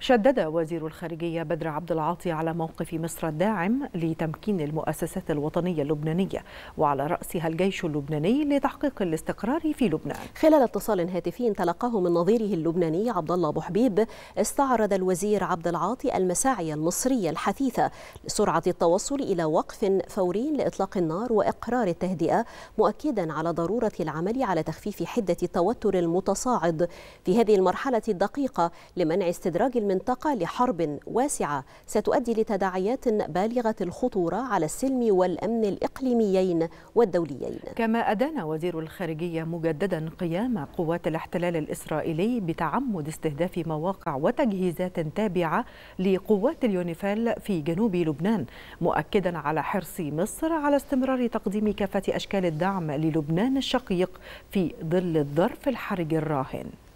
شدد وزير الخارجية بدر عبد العاطي على موقف مصر الداعم لتمكين المؤسسات الوطنية اللبنانية وعلى رأسها الجيش اللبناني لتحقيق الاستقرار في لبنان خلال اتصال هاتفي تلقاه من نظيره اللبناني عبد الله أبو حبيب استعرض الوزير عبد العاطي المساعي المصرية الحثيثة لسرعة التوصل إلى وقف فوري لإطلاق النار وإقرار التهدئة مؤكدا على ضرورة العمل على تخفيف حدة التوتر المتصاعد في هذه المرحلة الدقيقة لمنع استدراج المنطقة لحرب واسعة ستؤدي لتداعيات بالغة الخطورة على السلم والأمن الإقليميين والدوليين كما أدان وزير الخارجية مجددا قيام قوات الاحتلال الإسرائيلي بتعمد استهداف مواقع وتجهيزات تابعة لقوات اليونيفال في جنوب لبنان مؤكدا على حرص مصر على استمرار تقديم كافة أشكال الدعم للبنان الشقيق في ظل الظرف الحرج الراهن